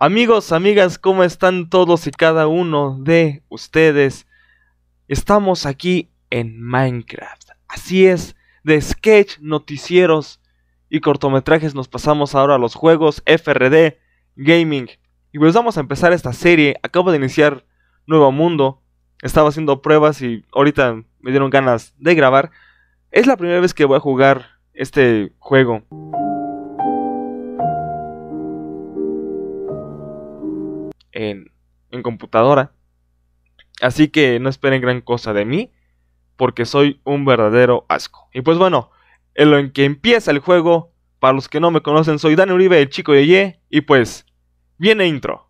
Amigos, amigas, ¿cómo están todos y cada uno de ustedes? Estamos aquí en Minecraft. Así es, de sketch, noticieros y cortometrajes nos pasamos ahora a los juegos FRD, gaming. Y pues vamos a empezar esta serie. Acabo de iniciar Nuevo Mundo. Estaba haciendo pruebas y ahorita me dieron ganas de grabar. Es la primera vez que voy a jugar este juego. en, computadora. Así que no esperen gran cosa de mí, porque soy un verdadero asco. Y pues bueno, en lo en que empieza el juego, para los que no me conocen, soy Dani Uribe, el chico de Ye, y pues, viene intro.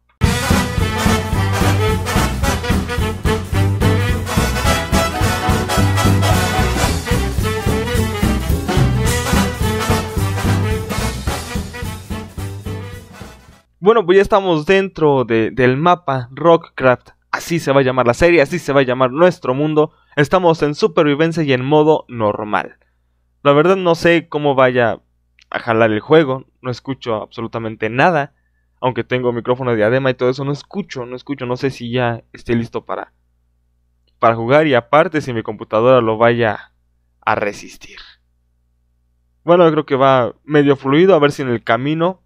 Bueno, pues ya estamos dentro del mapa Rockcraft. Así se va a llamar la serie, así se va a llamar nuestro mundo. Estamos en supervivencia y en modo normal. La verdad no sé cómo vaya a jalar el juego. No escucho absolutamente nada. Aunque tengo micrófono de diadema y todo eso, no escucho, no escucho. No sé si ya esté listo para, para jugar y aparte si mi computadora lo vaya a resistir. Bueno, creo que va medio fluido, a ver si en el camino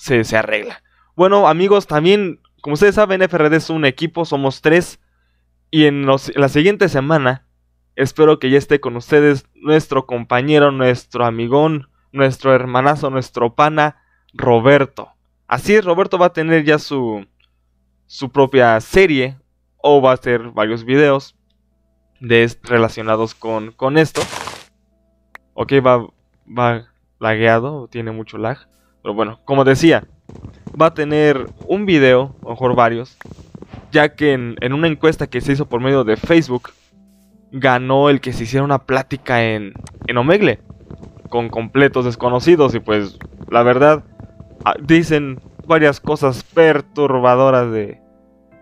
se, se arregla. Bueno, amigos, también, como ustedes saben, FRD es un equipo, somos tres. Y en la siguiente semana, espero que ya esté con ustedes nuestro compañero, nuestro amigón, nuestro hermanazo, nuestro pana, Roberto. Así Roberto va a tener ya su, su propia serie o va a hacer varios videos de, relacionados con, con esto. Ok, va, va lagueado, tiene mucho lag. Pero bueno, como decía, va a tener un video, o mejor varios, ya que en, una encuesta que se hizo por medio de Facebook, ganó el que se hiciera una plática en, en Omegle, con completos desconocidos, y pues la verdad, ah, dicen varias cosas perturbadoras de,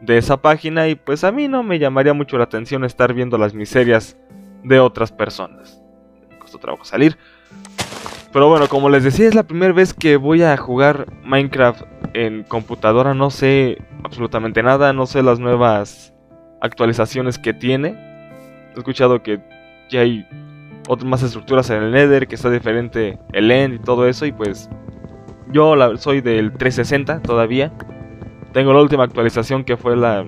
de esa página, y pues a mí no me llamaría mucho la atención estar viendo las miserias de otras personas. Me costó trabajo salir. Pero bueno, como les decía, es la primera vez que voy a jugar Minecraft en computadora. No sé absolutamente nada, no sé las nuevas actualizaciones que tiene. He escuchado que ya hay otras más estructuras en el Nether, que está diferente el End y todo eso. Y pues yo soy del 360 todavía. Tengo la última actualización que fue la...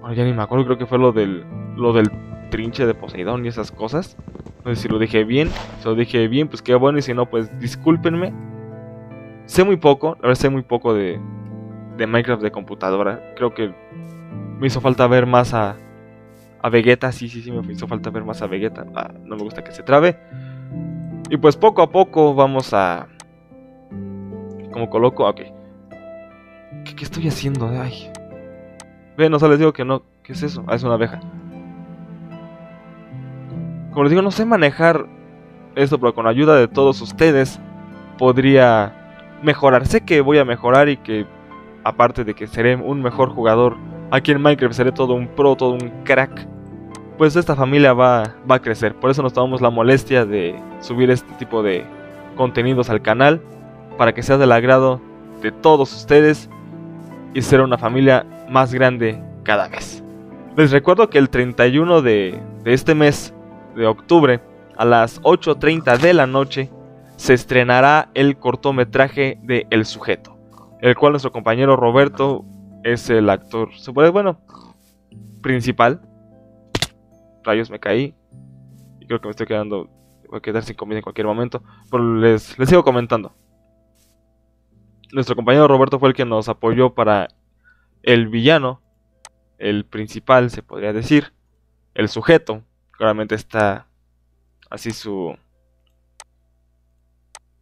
Bueno, ya ni me acuerdo, creo que fue lo del, lo del trinche de Poseidón y esas cosas. No sé si lo dije bien. Si lo dije bien, pues qué bueno. Y si no, pues discúlpenme. Sé muy poco, la verdad sé muy poco de, de Minecraft de computadora. Creo que me hizo falta ver más a, a Vegeta. Sí, sí, sí, me hizo falta ver más a Vegeta. Ah, no me gusta que se trabe. Y pues poco a poco vamos a... Como coloco, ok. ¿Qué, estoy haciendo? Ay. Ven, o sea, les digo que no. ¿Qué es eso? Ah, es una abeja como les digo, no sé manejar esto, pero con la ayuda de todos ustedes podría mejorar. Sé que voy a mejorar y que, aparte de que seré un mejor jugador, aquí en Minecraft seré todo un pro, todo un crack. Pues esta familia va, a crecer. Por eso nos tomamos la molestia de subir este tipo de contenidos al canal. Para que sea del agrado de todos ustedes. Y ser una familia más grande cada mes. Les recuerdo que el 31 de este mes de octubre a las 8.30 de la noche se estrenará el cortometraje de El sujeto, el cual nuestro compañero Roberto es el actor, se bueno, principal. Rayos, me caí. Y creo que me estoy quedando, voy a quedar sin comida en cualquier momento, pero les, les sigo comentando. Nuestro compañero Roberto fue el que nos apoyó para el villano, el principal, se podría decir, el sujeto, claramente está así su...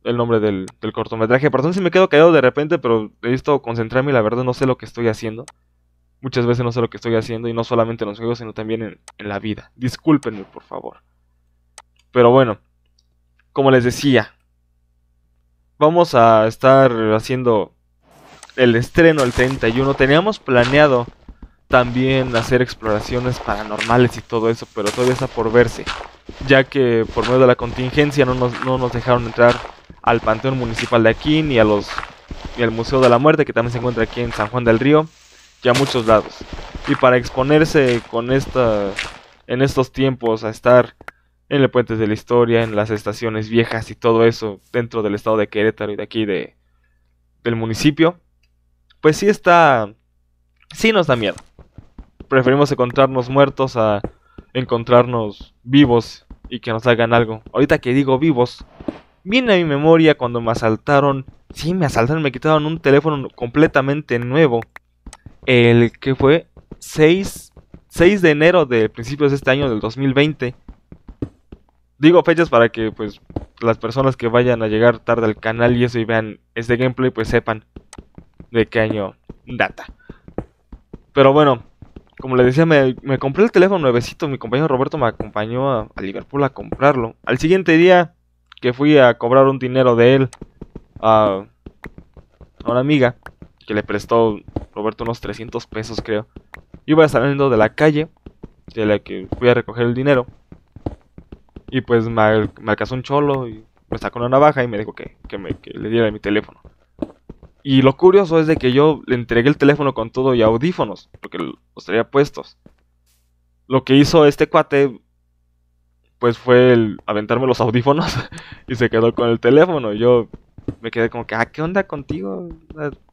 El nombre del, cortometraje. Perdón si me quedo callado de repente, pero he visto, concentrarme y la verdad no sé lo que estoy haciendo. Muchas veces no sé lo que estoy haciendo y no solamente en los juegos, sino también en, en la vida. Discúlpenme, por favor. Pero bueno, como les decía, vamos a estar haciendo el estreno el 31. Teníamos planeado también hacer exploraciones paranormales y todo eso, pero todavía está por verse, ya que por medio de la contingencia no nos, dejaron entrar al Panteón Municipal de aquí, ni, a los, ni al Museo de la Muerte, que también se encuentra aquí en San Juan del Río, y a muchos lados. Y para exponerse con esta, en estos tiempos a estar en el Puentes de la Historia, en las estaciones viejas y todo eso dentro del estado de Querétaro y de aquí de, del municipio, pues sí está... Sí nos da miedo preferimos encontrarnos muertos a encontrarnos vivos y que nos hagan algo. Ahorita que digo vivos, viene a mi memoria cuando me asaltaron. Sí, me asaltaron, me quitaron un teléfono completamente nuevo. El que fue 6, 6 de enero de principios de este año del 2020. Digo fechas para que pues las personas que vayan a llegar tarde al canal y eso y vean este gameplay pues sepan de qué año data. Pero bueno, como le decía, me, compré el teléfono nuevecito. Mi compañero Roberto me acompañó a, Liverpool a comprarlo. Al siguiente día que fui a cobrar un dinero de él a, una amiga que le prestó Roberto unos 300 pesos, creo. iba saliendo de la calle de la que fui a recoger el dinero. Y pues me, alcanzó un cholo y me sacó una navaja y me dijo que, que, me, que le diera mi teléfono. Y lo curioso es de que yo le entregué el teléfono con todo y audífonos, porque los tenía puestos. Lo que hizo este cuate, pues fue el aventarme los audífonos y se quedó con el teléfono. Y yo me quedé como que, ah, ¿qué onda contigo?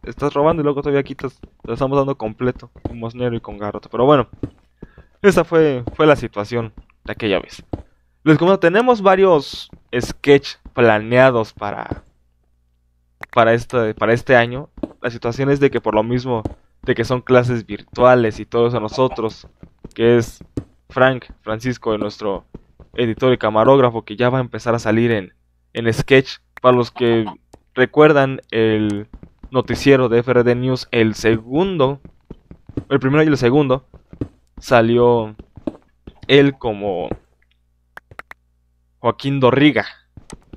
Estás robando y luego todavía quitas. Lo estamos dando completo, con Mosnero y con Garrote. Pero bueno, esa fue, fue la situación de aquella vez. Les comento, tenemos varios sketch planeados para, para, este, para este año, la situación es de que por lo mismo de que son clases virtuales y todos a nosotros, que es Frank Francisco, nuestro editor y camarógrafo, que ya va a empezar a salir en, en sketch. Para los que recuerdan el noticiero de FRD News, el segundo, el primero y el segundo, salió él como Joaquín Dorriga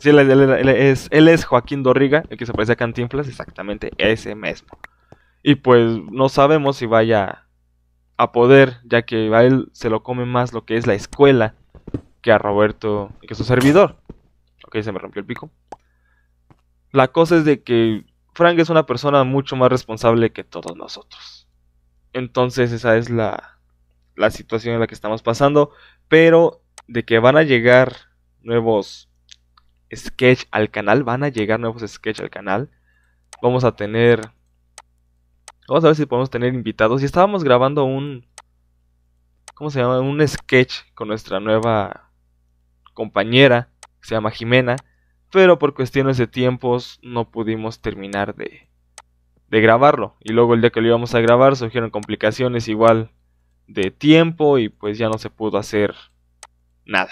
él, es, Joaquín Dorriga, el que se parece a Cantinflas, exactamente ese mismo. Y pues no sabemos si vaya a poder, ya que a él se lo come más lo que es la escuela que a Roberto, que es su servidor. Ok, se me rompió el pico. La cosa es de que Frank es una persona mucho más responsable que todos nosotros. Entonces esa es la, la situación en la que estamos pasando. Pero de que van a llegar nuevos sketch al canal, van a llegar nuevos sketch al canal. Vamos a tener... Vamos a ver si podemos tener invitados. Y estábamos grabando un... ¿Cómo se llama? Un sketch con nuestra nueva compañera, que se llama Jimena. Pero por cuestiones de tiempos no pudimos terminar de, de grabarlo. Y luego el día que lo íbamos a grabar surgieron complicaciones igual de tiempo y pues ya no se pudo hacer nada.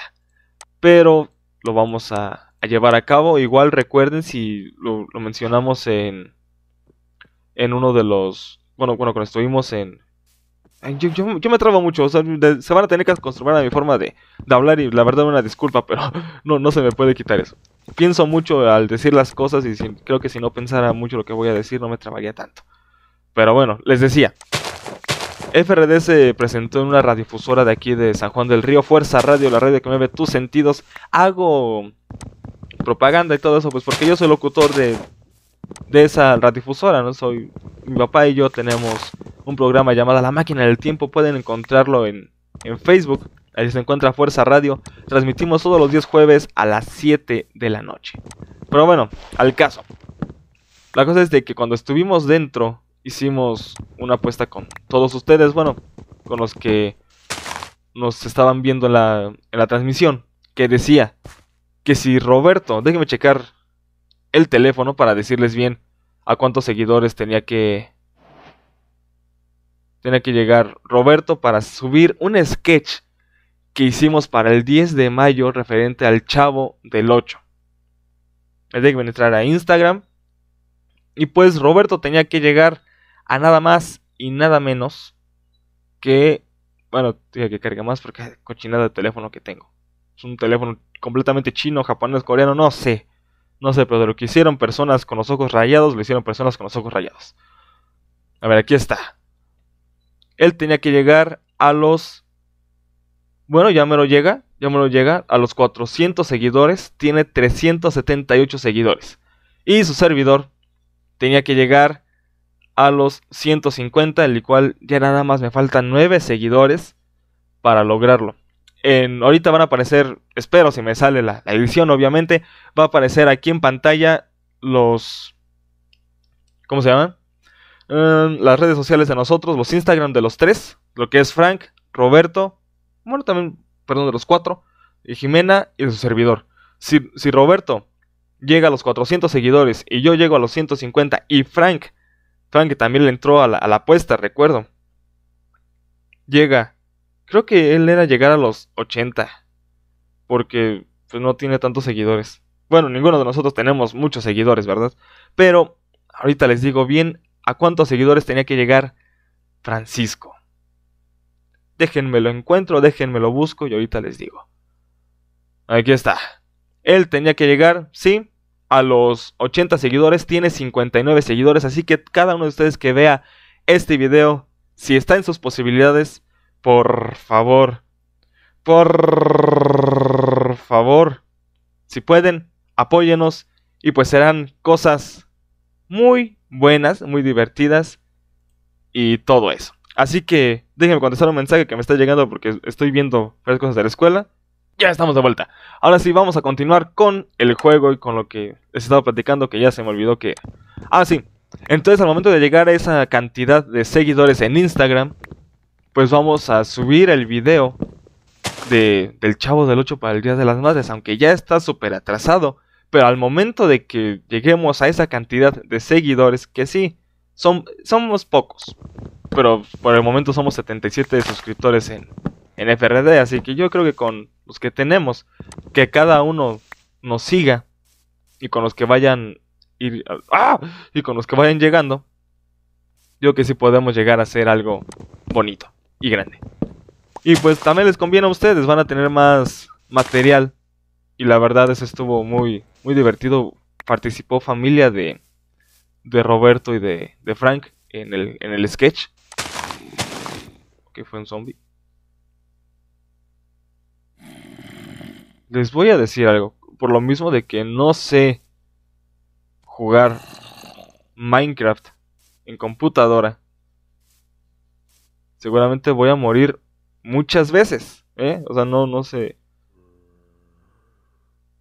Pero lo vamos a a llevar a cabo. Igual recuerden si lo, mencionamos en, en uno de los... Bueno, bueno, cuando estuvimos en... Yo, me trabo mucho, se van a tener que Construir a mi forma de, hablar y la verdad una disculpa, pero no, no se me puede quitar eso. Pienso mucho al decir las cosas y creo que si no pensara mucho lo que voy a decir no me trabaría tanto. Pero bueno, les decía, FRD se presentó en una radiofusora de aquí de San Juan del Río, Fuerza Radio, la radio que mueve tus sentidos. Hago propaganda y todo eso, pues porque yo soy locutor de, de esa radiodifusora, ¿no? Soy, mi papá y yo tenemos un programa llamado La Máquina del Tiempo, pueden encontrarlo en, Facebook, ahí se encuentra Fuerza Radio, transmitimos todos los días jueves a las 7 de la noche. Pero bueno, al caso. La cosa es de que cuando estuvimos dentro, hicimos una apuesta con todos ustedes, bueno, con los que nos estaban viendo la, en la transmisión, que decía, que si Roberto, déjenme checar el teléfono para decirles bien a cuántos seguidores tenía que tenía que llegar Roberto para subir un sketch que hicimos para el 10 de mayo referente al chavo del 8. Eh, déjenme entrar a Instagram. Y pues Roberto tenía que llegar a nada más y nada menos que... Bueno, tenía que cargar más porque cochinada de teléfono que tengo es un teléfono completamente chino, japonés, coreano, no sé. No sé, pero de lo que hicieron personas con los ojos rayados, lo hicieron personas con los ojos rayados. A ver, aquí está. Él tenía que llegar a los... Bueno, ya me lo llega, ya me lo llega, a los 400 seguidores, tiene 378 seguidores. Y su servidor tenía que llegar a los 150, el cual ya nada más me faltan 9 seguidores para lograrlo ahorita van a aparecer, espero si me sale la, edición obviamente, va a aparecer aquí en pantalla los... ¿Cómo se llaman? Em, las redes sociales de nosotros, los Instagram de los tres, lo que es Frank, Roberto, bueno también, perdón, de los cuatro, y Jimena y su servidor. Si, Roberto llega a los 400 seguidores y yo llego a los 150 y Frank, Frank también le entró a la apuesta, recuerdo, llega Creo que él era llegar a los 80. Porque pues, no tiene tantos seguidores. Bueno, ninguno de nosotros tenemos muchos seguidores, ¿verdad? Pero ahorita les digo bien a cuántos seguidores tenía que llegar Francisco. Déjenme lo encuentro, déjenme lo busco y ahorita les digo. Aquí está. Él tenía que llegar, sí, a los 80 seguidores, tiene 59 seguidores, así que cada uno de ustedes que vea este video, si está en sus posibilidades, por favor. Por favor. Si pueden, apóyenos. Y pues serán cosas muy buenas, muy divertidas. Y todo eso. Así que déjenme contestar un mensaje que me está llegando porque estoy viendo varias cosas de la escuela. Ya estamos de vuelta. Ahora sí, vamos a continuar con el juego y con lo que les estaba platicando que ya se me olvidó que... Ah, sí. Entonces al momento de llegar a esa cantidad de seguidores en Instagram, pues vamos a subir el video de, del Chavo del 8 para el Día de las Madres, aunque ya está súper atrasado. Pero al momento de que lleguemos a esa cantidad de seguidores, que sí, son, somos pocos. Pero por el momento somos 77 suscriptores en, FRD, así que yo creo que con los que tenemos, que cada uno nos siga y con los que vayan ¡ah! y con los que vayan llegando, yo que sí podemos llegar a hacer algo bonito y grande. Y pues también les conviene a ustedes, van a tener más material. Y la verdad eso estuvo muy, muy divertido. Participó familia de, de Roberto y de, de Frank en el, en el sketch. Que fue un zombie. Les voy a decir algo. Por lo mismo de que no sé jugar Minecraft en computadora seguramente voy a morir muchas veces, ¿eh? O sea, no, no sé.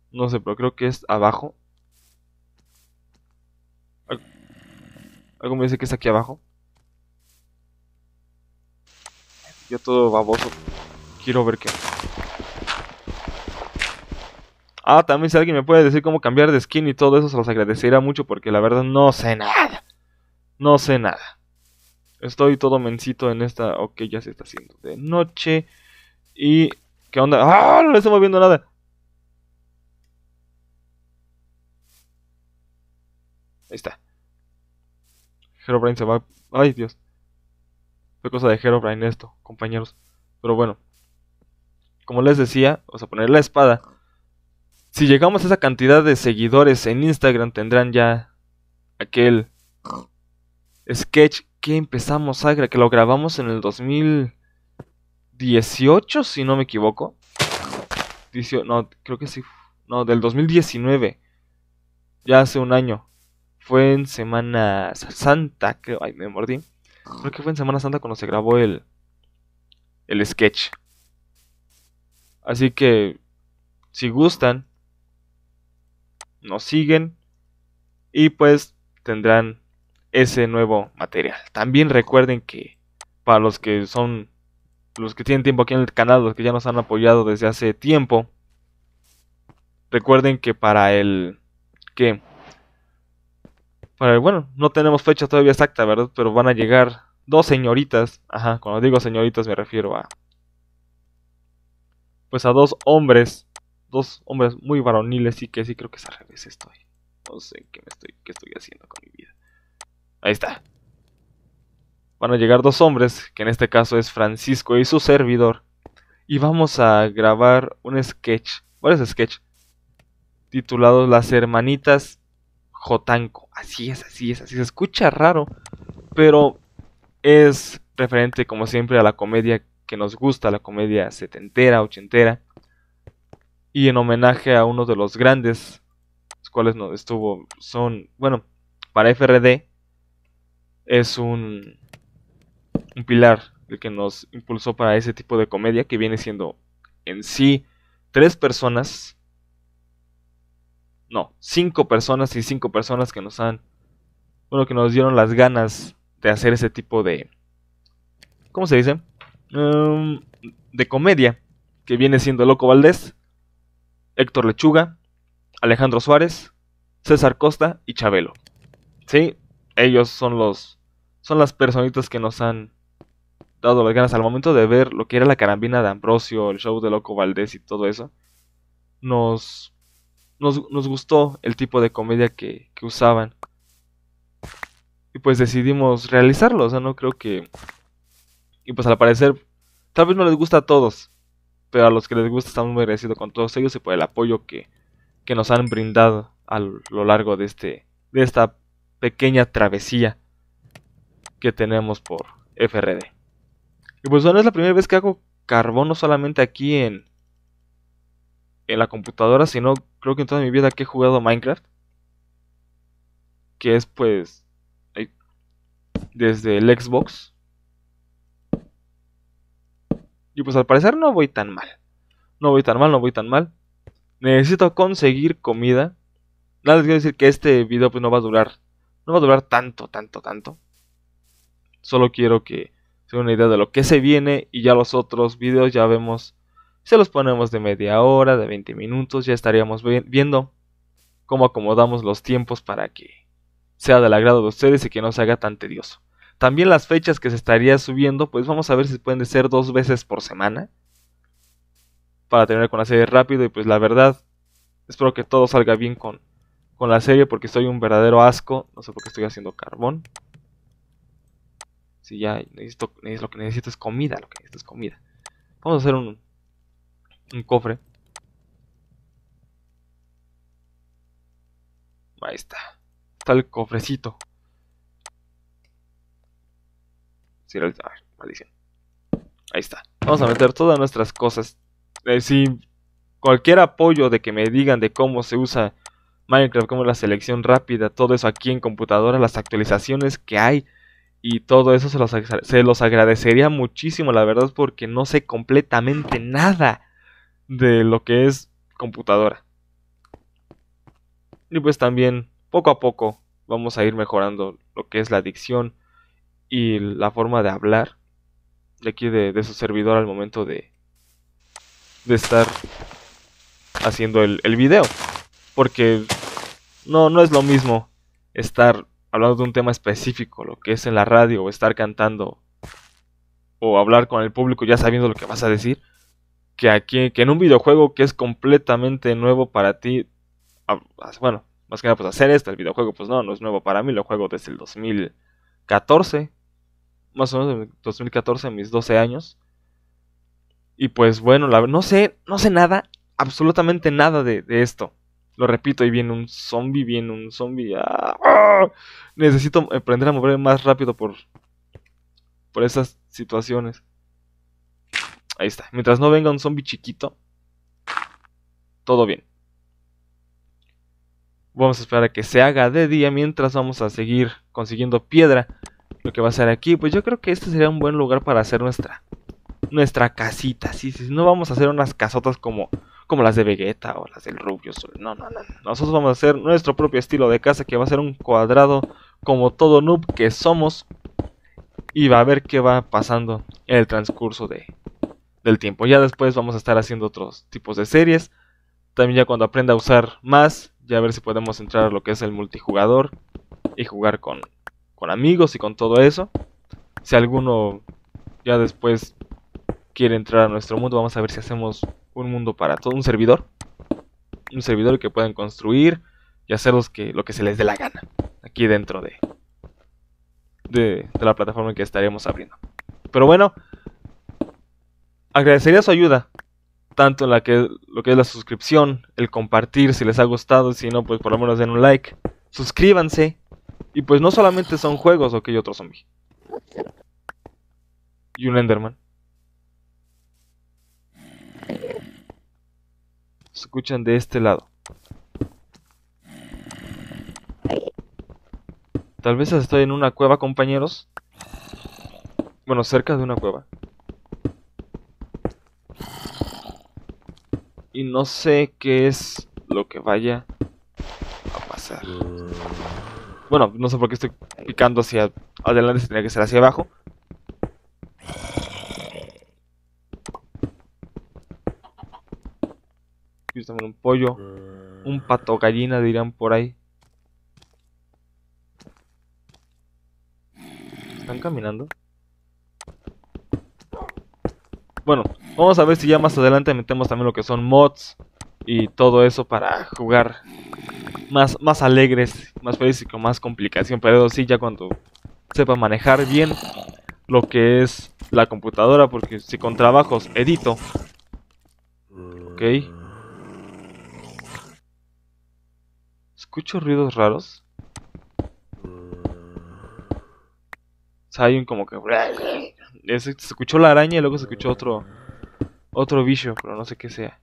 No sé, pero creo que es abajo. Algo me dice que es aquí abajo. Yo todo baboso. Quiero ver qué. Ah, también si alguien me puede decir cómo cambiar de skin y todo eso, se los agradecería mucho porque la verdad no sé nada. No sé nada. Estoy todo mencito en esta. Ok, ya se está haciendo de noche. Y. ¿Qué onda? ¡Ah! No le estamos moviendo nada. Ahí está. Herobrine se va. ¡Ay, Dios! Fue cosa de Herobrine esto, compañeros. Pero bueno. Como les decía, vamos a poner la espada. Si llegamos a esa cantidad de seguidores en Instagram, tendrán ya aquel sketch que empezamos a que lo grabamos en el 2018, si no me equivoco. no, creo que sí. No, del 2019. Ya hace un año. Fue en Semana Santa, creo. Ay, me mordí. Creo que fue en Semana Santa cuando se grabó el, el sketch. Así que, si gustan, nos siguen y pues tendrán ese nuevo material. También recuerden que para los que son los que tienen tiempo aquí en el canal, los que ya nos han apoyado desde hace tiempo, recuerden que para el que para el, bueno, no tenemos fecha todavía exacta, ¿verdad? Pero van a llegar dos señoritas, ajá, cuando digo señoritas me refiero a pues a dos hombres, dos hombres muy varoniles y que sí creo que es al revés estoy. No sé qué me estoy qué estoy haciendo con mi vida. Ahí está. Van a llegar dos hombres, que en este caso es Francisco y su servidor. Y vamos a grabar un sketch. ¿Cuál es el sketch? Titulado Las Hermanitas Jotanco. Así es, así es, así se escucha raro. Pero es referente, como siempre, a la comedia que nos gusta, la comedia setentera, ochentera. Y en homenaje a uno de los grandes, los cuales no estuvo, son, bueno, para FRD, es un, un pilar el que nos impulsó para ese tipo de comedia que viene siendo en sí tres personas, no, cinco personas y cinco personas que nos han, bueno, que nos dieron las ganas de hacer ese tipo de, ¿cómo se dice? Em, de comedia, que viene siendo Loco Valdés, Héctor Lechuga, Alejandro Suárez, César Costa y Chabelo. ¿Sí? ellos son los son las personitas que nos han dado las ganas al momento de ver lo que era la carambina de Ambrosio, el show de Loco Valdés y todo eso. Nos nos, nos gustó el tipo de comedia que, que usaban. Y pues decidimos realizarlo, o sea, no creo que... Y pues al parecer, tal vez no les gusta a todos, pero a los que les gusta estamos muy agradecidos con todos ellos y por el apoyo que, que nos han brindado a lo largo de, este, de esta pequeña travesía que tenemos por FRD. Y pues no es la primera vez que hago carbón, no solamente aquí en, en la computadora, sino creo que en toda mi vida que he jugado Minecraft. Que es pues eh, desde el Xbox. Y pues al parecer no voy tan mal. No voy tan mal, no voy tan mal. Necesito conseguir comida. Nada les quiero decir que este video pues no va a durar no va a durar tanto, tanto, tanto. Solo quiero que se una idea de lo que se viene y ya los otros videos ya vemos. Se los ponemos de media hora, de 20 minutos, ya estaríamos viendo cómo acomodamos los tiempos para que sea del agrado de ustedes y que no se haga tan tedioso. También las fechas que se estaría subiendo, pues vamos a ver si pueden ser dos veces por semana. Para terminar con la serie rápido y pues la verdad, espero que todo salga bien con, con la serie porque soy un verdadero asco. No sé por qué estoy haciendo carbón. Si ya necesito, lo que necesito es comida, lo que necesito es comida. Vamos a hacer un, un cofre. Ahí está. Está el cofrecito. Sí, maldición. Ahí está. Vamos a meter todas nuestras cosas. Eh, si cualquier apoyo de que me digan de cómo se usa Minecraft, como la selección rápida, todo eso aquí en computadora, las actualizaciones que hay y todo eso se los, agradecería muchísimo, la verdad, porque no sé completamente nada de lo que es computadora. Y pues también, poco a poco, vamos a ir mejorando lo que es la dicción y la forma de hablar de aquí de, su servidor al momento de, de estar haciendo el, el video. Porque no, no es lo mismo estar hablando de un tema específico, lo que es en la radio, o estar cantando, o hablar con el público ya sabiendo lo que vas a decir, que aquí, que en un videojuego que es completamente nuevo para ti, ah, ah, bueno, más que nada pues hacer esto, el videojuego pues no, no es nuevo para mí, lo juego desde el 2014, más o menos 2014, mis 12 años. Y pues bueno, la, no sé, no sé nada, absolutamente nada de esto. Lo repito, ahí viene un zombie, viene un zombie. ¡ah! Necesito eh, aprender a moverme más rápido por, por esas situaciones. Ahí está. Mientras no venga un zombie chiquito, todo bien. Vamos a esperar a que se haga de día mientras vamos a seguir consiguiendo piedra. Lo que va a ser aquí, pues yo creo que este sería un buen lugar para hacer nuestra nuestra casita. Si no vamos a hacer unas casotas como como las de Vegeta o las del Rubius. No, no, no. Nosotros vamos a hacer nuestro propio estilo de casa que va a ser un cuadrado como todo noob que somos. Y va a ver qué va pasando en el transcurso de, del tiempo. Ya después vamos a estar haciendo otros tipos de series. También ya cuando aprenda a usar más, ya a ver si podemos entrar a lo que es el multijugador y jugar con, con amigos y con todo eso. Si alguno ya después quiere entrar a nuestro mundo, vamos a ver si hacemos un mundo para todo, un servidor. Un servidor que puedan construir y hacer que, lo que se les dé la gana. Aquí dentro de, de, la plataforma que estaremos abriendo. Pero bueno, agradecería su ayuda. Tanto en la que, lo que es la suscripción, el compartir si les ha gustado, si no, pues por lo menos den un like. Suscríbanse. Y pues no solamente son juegos, ok, otro zombie. Y un Enderman se escuchan de este lado. Tal vez estoy en una cueva, compañeros. Bueno, cerca de una cueva. Y no sé qué es lo que vaya a pasar. Mm. Bueno, no sé por qué estoy picando hacia adelante, si tenía que ser hacia abajo. un pollo, un pato gallina dirán por ahí. ¿Están caminando? Bueno, vamos a ver si ya más adelante metemos también lo que son mods y todo eso para jugar más, más alegres, más felices y con más complicación. Pero sí, ya cuando sepa manejar bien lo que es la computadora, porque si con trabajos edito, ok, Escucho ruidos raros. O hay un como que... Se escuchó la araña y luego se escuchó otro... Otro bicho, pero no sé qué sea.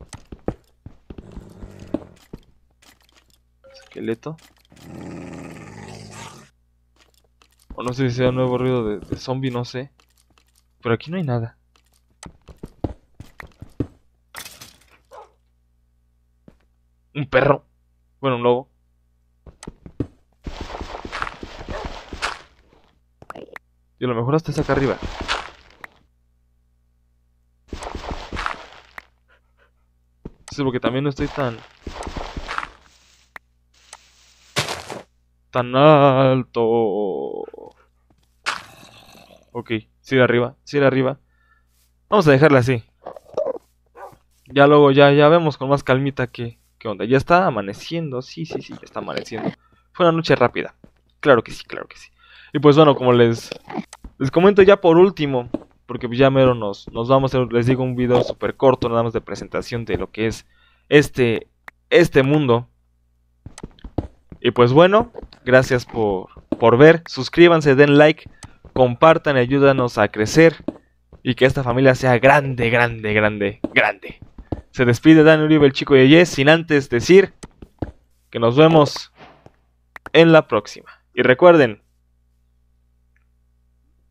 Esqueleto. O no sé si sea un nuevo ruido de, de zombie, no sé. Pero aquí no hay nada. Un perro. Bueno, un lobo. Y a lo mejor hasta es acá arriba. Sí, porque también no estoy tan... Tan alto. Ok, sigue arriba, sigue arriba. Vamos a dejarla así. Ya luego, ya, ya vemos con más calmita que... ¿Qué onda? ¿Ya está amaneciendo? Sí, sí, sí, ya está amaneciendo. Fue una noche rápida. Claro que sí, claro que sí. Y pues bueno, como les, les comento ya por último, porque ya mero nos, nos vamos a hacer, les digo un video súper corto, nada más de presentación de lo que es este, este mundo. Y pues bueno, gracias por, por ver, suscríbanse, den like, compartan, ayúdanos a crecer y que esta familia sea grande, grande, grande, grande. Se despide Daniel Uribe, el chico Yeye, sin antes decir que nos vemos en la próxima. Y recuerden,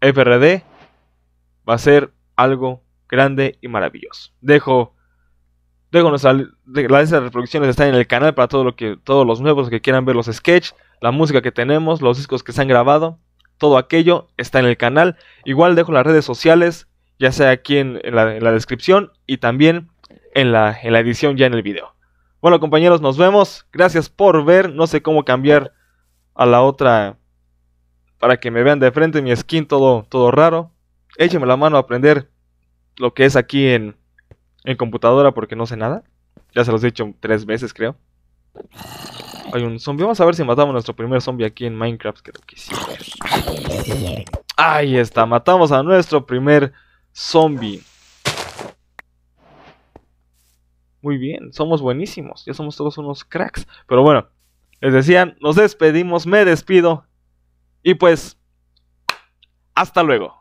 FRD va a ser algo grande y maravilloso. Dejo, dejo nuestra, de reproducciones está en el canal para todo lo que, todos los nuevos que quieran ver los sketches, la música que tenemos, los discos que se han grabado, todo aquello está en el canal. Igual dejo las redes sociales, ya sea aquí en, la, descripción y también en la, en la edición ya en el video. Bueno compañeros, nos vemos. Gracias por ver. No sé cómo cambiar a la otra para que me vean de frente mi skin todo, todo raro. Écheme la mano a aprender lo que es aquí en, computadora porque no sé nada. Ya se los he dicho tres veces, creo. Hay un zombie. Vamos a ver si matamos a nuestro primer zombie aquí en Minecraft. Creo que sí. Ahí está. Matamos a nuestro primer zombie. Muy bien. Somos buenísimos. Ya somos todos unos cracks. Pero bueno. Les decían, nos despedimos. Me despido. Y pues, hasta luego.